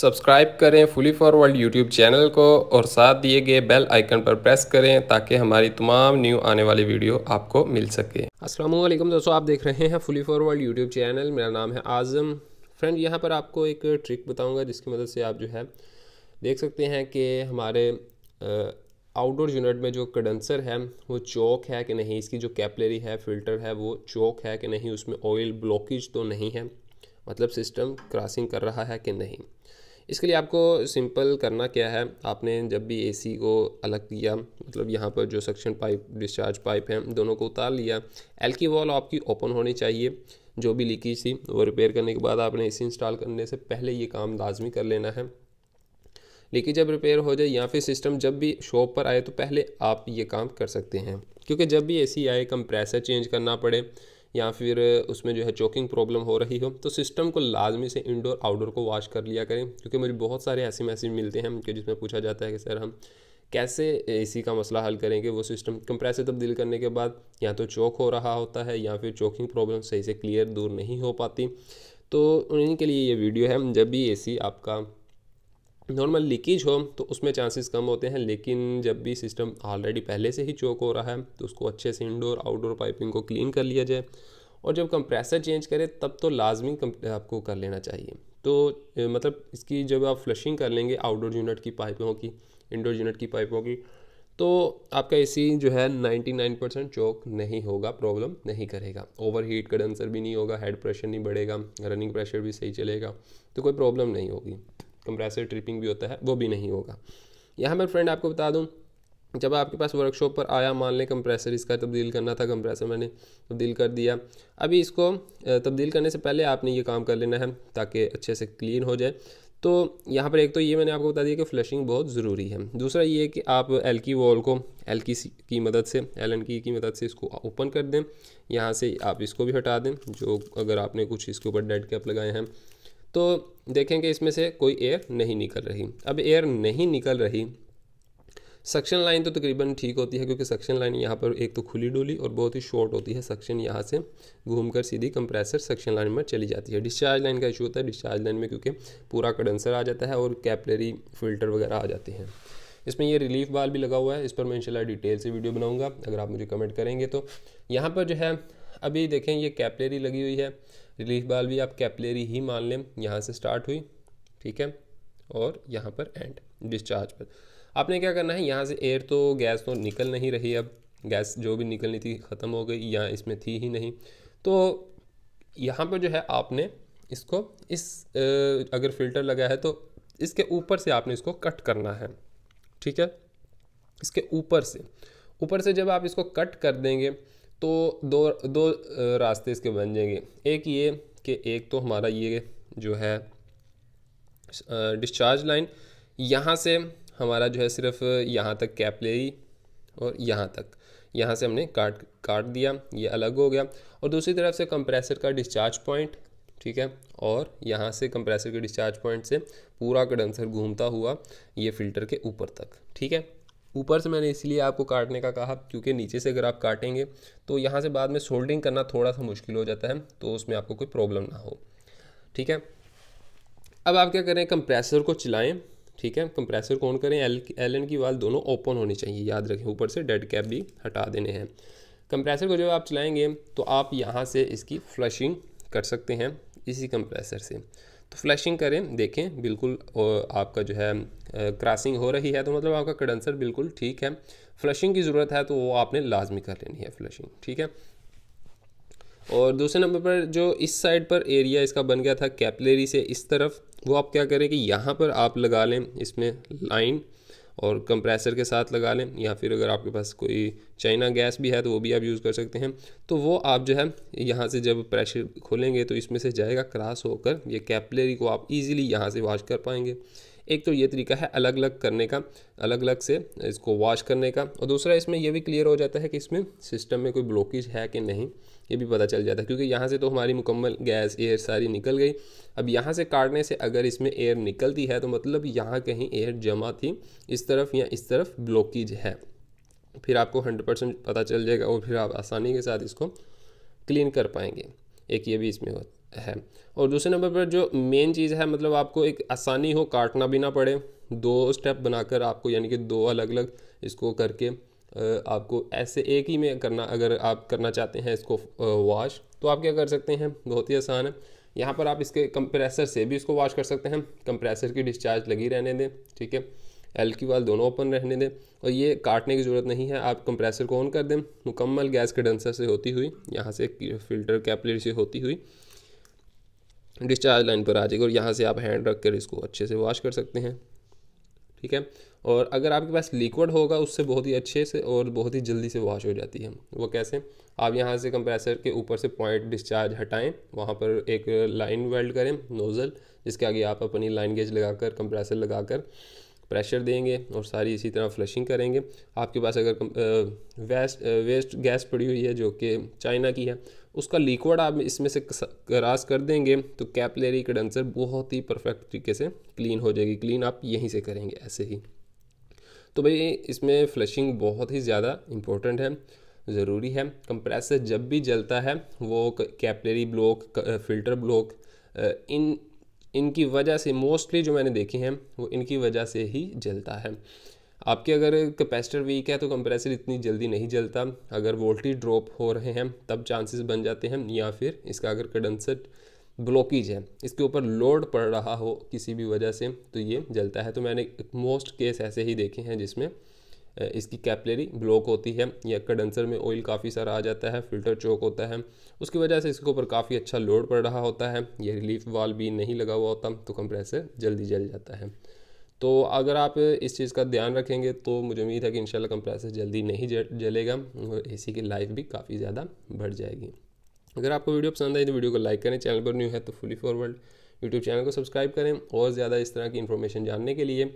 subscribe करें fully forward YouTube channel को और साथ दिए गए बेल आइकन पर प्रेस करें ताकि हमारी तमाम न्यू आने वाली वीडियो आपको मिल सके असलम दोस्तों आप देख रहे हैं फुली फॉरवर्ड यूट्यूब चैनल मेरा नाम है आज़म फ्रेंड यहाँ पर आपको एक ट्रिक बताऊँगा जिसकी मदद से आप जो है देख सकते हैं कि हमारे आउटडोर यूनिट में जो कंडेंसर है वो चौक है कि नहीं इसकी जो कैपलरी है फिल्टर है वो चौक है कि नहीं उसमें ऑयल ब्लॉकेज तो नहीं है मतलब सिस्टम क्रॉसिंग कर रहा है कि नहीं इसके लिए आपको सिंपल करना क्या है आपने जब भी एसी को अलग किया मतलब यहाँ पर जो सक्शन पाइप डिस्चार्ज पाइप है दोनों को उतार लिया एल की वॉल आपकी ओपन होनी चाहिए जो भी लीकेज थी वो रिपेयर करने के बाद आपने ए इंस्टॉल करने से पहले ये काम लाजमी कर लेना है लेकिन जब रिपेयर हो जाए या फिर सिस्टम जब भी शॉप पर आए तो पहले आप ये काम कर सकते हैं क्योंकि जब भी एसी आए कंप्रेसर चेंज करना पड़े या फिर उसमें जो है चोकिंग प्रॉब्लम हो रही हो तो सिस्टम को लाजमी से इंडोर आउटडोर को वॉश कर लिया करें क्योंकि मुझे बहुत सारे ऐसे मैसेज मिलते हैं कि जिसमें पूछा जाता है कि सर हम कैसे एसी का मसला हल करेंगे वो सिस्टम कंप्रेसर तब्दील करने के बाद या तो चौक हो रहा होता है या फिर चौकिंग प्रॉब्लम सही से क्लियर दूर नहीं हो पाती तो उन्हीं के लिए ये वीडियो है जब भी एसी आपका नॉर्मल लीकेज हो तो उसमें चांसेस कम होते हैं लेकिन जब भी सिस्टम ऑलरेडी पहले से ही चोक हो रहा है तो उसको अच्छे से इंडोर आउटडोर पाइपिंग को क्लीन कर लिया जाए और जब कंप्रेसर चेंज करें तब तो लाजमी आपको कर लेना चाहिए तो मतलब इसकी जब आप फ्लशिंग कर लेंगे आउटडोर यूनिट की पाइपों की इंडोर यूनिट की पाइपों की तो आपका एसी जो है 99 परसेंट चौक नहीं होगा प्रॉब्लम नहीं करेगा ओवर हीट कंडेंसर भी नहीं होगा हेड प्रेशर नहीं बढ़ेगा रनिंग प्रेशर भी सही चलेगा तो कोई प्रॉब्लम नहीं होगी कंप्रेसर ट्रिपिंग भी होता है वो भी नहीं होगा यहाँ मैं फ्रेंड आपको बता दूँ जब आपके पास वर्कशॉप पर आया मान लें कंप्रेसर इसका तब्दील करना था कंप्रेसर मैंने तब्दील कर दिया अभी इसको तब्दील करने से पहले आपने ये काम कर लेना है ताकि अच्छे से क्लीन हो जाए तो यहाँ पर एक तो ये मैंने आपको बता दिया कि फ्लशिंग बहुत ज़रूरी है दूसरा ये कि आप एल की वॉल को एल की की मदद से एल एन की की मदद से इसको ओपन कर दें यहाँ से आप इसको भी हटा दें जो अगर आपने कुछ इसके ऊपर डेड कैप लगाए हैं तो देखेंगे इसमें से कोई एयर नहीं निकल रही अब एयर नहीं निकल रही सक्शन लाइन तो तकरीबन ठीक होती है क्योंकि सक्शन लाइन यहाँ पर एक तो खुली डोली और बहुत ही शॉर्ट होती है सक्शन यहाँ से घूमकर सीधी कंप्रेसर सक्शन लाइन में चली जाती है डिस्चार्ज लाइन का इशू होता है डिस्चार्ज लाइन में क्योंकि पूरा कंडेंसर आ जाता है और कैपलरी फिल्टर वगैरह आ जाते हैं इसमें ये रिलीफ बाल भी लगा हुआ है इस पर मैं इनशाला डिटेल से वीडियो बनाऊँगा अगर आप मुझे कमेंट करेंगे तो यहाँ पर जो है अभी देखें ये कैपलेरी लगी हुई है रिलीफ बाल भी आप कैपलेरी ही मान लें यहाँ से स्टार्ट हुई ठीक है और यहाँ पर एंड डिस्चार्ज पर आपने क्या करना है यहाँ से एयर तो गैस तो निकल नहीं रही अब गैस जो भी निकलनी थी ख़त्म हो गई या इसमें थी ही नहीं तो यहाँ पर जो है आपने इसको इस अगर फिल्टर लगा है तो इसके ऊपर से आपने इसको कट करना है ठीक है इसके ऊपर से ऊपर से जब आप इसको कट कर देंगे तो दो दो रास्ते इसके बन जाएंगे एक ये कि एक तो हमारा ये जो है डिस्चार्ज लाइन यहाँ से हमारा जो है सिर्फ यहाँ तक कैप ले ली और यहाँ तक यहाँ से हमने काट काट दिया ये अलग हो गया और दूसरी तरफ से कंप्रेसर का डिस्चार्ज पॉइंट ठीक है और यहाँ से कंप्रेसर के डिस्चार्ज पॉइंट से पूरा कंडेंसर घूमता हुआ ये फ़िल्टर के ऊपर तक ठीक है ऊपर से मैंने इसलिए आपको काटने का कहा क्योंकि नीचे से अगर आप काटेंगे तो यहाँ से बाद में सोल्डिंग करना थोड़ा सा मुश्किल हो जाता है तो उसमें आपको कोई प्रॉब्लम ना हो ठीक है अब आप क्या करें कंप्रेसर को चलाएं ठीक है कंप्रेसर को ऑन करें एल एल एन की वाल दोनों ओपन होनी चाहिए याद रखें ऊपर से डेड कैप भी हटा देने हैं कंप्रेसर को जब आप चलाएँगे तो आप यहाँ से इसकी फ्लशिंग कर सकते हैं इसी कंप्रेसर से तो फ्लैशिंग करें देखें बिल्कुल आपका जो है क्रॉसिंग हो रही है तो मतलब आपका कडेंसर बिल्कुल ठीक है फ्लशिंग की ज़रूरत है तो वो आपने लाजमी कर लेनी है फ्लशिंग ठीक है और दूसरे नंबर पर जो इस साइड पर एरिया इसका बन गया था कैपलेरी से इस तरफ वो आप क्या करें कि यहाँ पर आप लगा लें इसमें लाइन और कंप्रेसर के साथ लगा लें या फिर अगर आपके पास कोई चाइना गैस भी है तो वो भी आप यूज़ कर सकते हैं तो वो आप जो है यहाँ से जब प्रेशर खोलेंगे तो इसमें से जाएगा क्रॉस होकर ये कैपलेरी को आप इजीली यहाँ से वॉश कर पाएंगे एक तो ये तरीका है अलग अलग करने का अलग अलग से इसको वॉश करने का और दूसरा इसमें यह भी क्लियर हो जाता है कि इसमें सिस्टम में कोई ब्लॉकेज है कि नहीं ये भी पता चल जाता है क्योंकि यहाँ से तो हमारी मुकम्मल गैस एयर सारी निकल गई अब यहाँ से काटने से अगर इसमें एयर निकलती है तो मतलब यहाँ कहीं एयर जमा थी इस तरफ या इस तरफ ब्लॉकेज है फिर आपको हंड्रेड परसेंट पता चल जाएगा और फिर आप आसानी के साथ इसको क्लीन कर पाएंगे एक ये भी इसमें होता है और दूसरे नंबर पर जो मेन चीज़ है मतलब आपको एक आसानी हो काटना भी ना पड़े दो स्टेप बनाकर आपको यानी कि दो अलग अलग इसको करके आपको ऐसे एक ही में करना अगर आप करना चाहते हैं इसको वॉश तो आप क्या कर सकते हैं बहुत ही आसान है यहाँ पर आप इसके कंप्रेसर से भी इसको वॉश कर सकते हैं कंप्रेसर की डिस्चार्ज लगी रहने दें ठीक है एल की वाल दोनों ओपन रहने दें और ये काटने की ज़रूरत नहीं है आप कंप्रेसर को ऑन कर दें मुकम्मल गैस के डंसर से होती हुई यहाँ से फिल्टर कैपलेट से होती हुई डिस्चार्ज लाइन पर आ जाएगी और यहाँ से आप हैंड रख कर इसको अच्छे से वॉश कर सकते हैं ठीक है और अगर आपके पास लिक्विड होगा उससे बहुत ही अच्छे से और बहुत ही जल्दी से वॉश हो जाती है वो कैसे आप यहाँ से कंप्रेसर के ऊपर से पॉइंट डिस्चार्ज हटाएं वहाँ पर एक लाइन वेल्ड करें नोज़ल जिसके आगे आप अपनी लाइन गेज लगाकर कंप्रेसर लगाकर प्रेशर देंगे और सारी इसी तरह फ्लशिंग करेंगे आपके पास अगर वेस्ट वेस्ट गैस पड़ी हुई है जो कि चाइना की है उसका लिक्विड आप इसमें से क्रास कर देंगे तो का कंडेंसर बहुत ही परफेक्ट तरीके से क्लीन हो जाएगी क्लीन आप यहीं से करेंगे ऐसे ही तो भाई इसमें फ्लशिंग बहुत ही ज़्यादा इम्पोर्टेंट है ज़रूरी है कंप्रेसर जब भी जलता है वो कैपलेरी ब्लॉक फिल्टर ब्लॉक इन इनकी वजह से मोस्टली जो मैंने देखे हैं वो इनकी वजह से ही जलता है आपके अगर कैपेसिटर वीक है तो कंप्रेसर इतनी जल्दी नहीं जलता अगर वोल्टेज ड्रॉप हो रहे हैं तब चांसेस बन जाते हैं या फिर इसका अगर कंडेंसर ब्लॉकेज है इसके ऊपर लोड पड़ रहा हो किसी भी वजह से तो ये जलता है तो मैंने मोस्ट केस ऐसे ही देखे हैं जिसमें इसकी कैपलरी ब्लॉक होती है या कंडेंसर में ऑयल काफ़ी सारा आ जाता है फिल्टर चौक होता है उसकी वजह से इसके ऊपर काफ़ी अच्छा लोड पड़ रहा होता है यह रिलीफ वाल भी नहीं लगा हुआ होता तो कंप्रेसर जल्दी जल जाता है तो अगर आप इस चीज़ का ध्यान रखेंगे तो मुझे उम्मीद है कि इंशाल्लाह कंप्रेसर जल्दी नहीं जलेगा और एसी की लाइफ भी काफ़ी ज़्यादा बढ़ जाएगी अगर आपको वीडियो पसंद आई तो वीडियो को लाइक करें चैनल पर न्यू है तो फुली फॉरवर्ड यूट्यूब चैनल को सब्सक्राइब करें और ज़्यादा इस तरह की इन्फॉर्मेशन जानने के लिए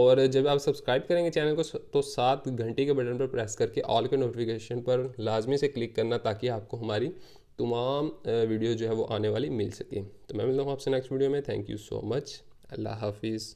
और जब आप सब्सक्राइब करेंगे चैनल को तो सात घंटे के बटन पर प्रेस करके ऑल के नोटिफिकेशन पर लाजमी से क्लिक करना ताकि आपको हमारी तमाम वीडियो जो है वो आने वाली मिल सके तो मैं मिलता हूँ आपसे नेक्स्ट वीडियो में थैंक यू सो मच अल्लाह हाफिज़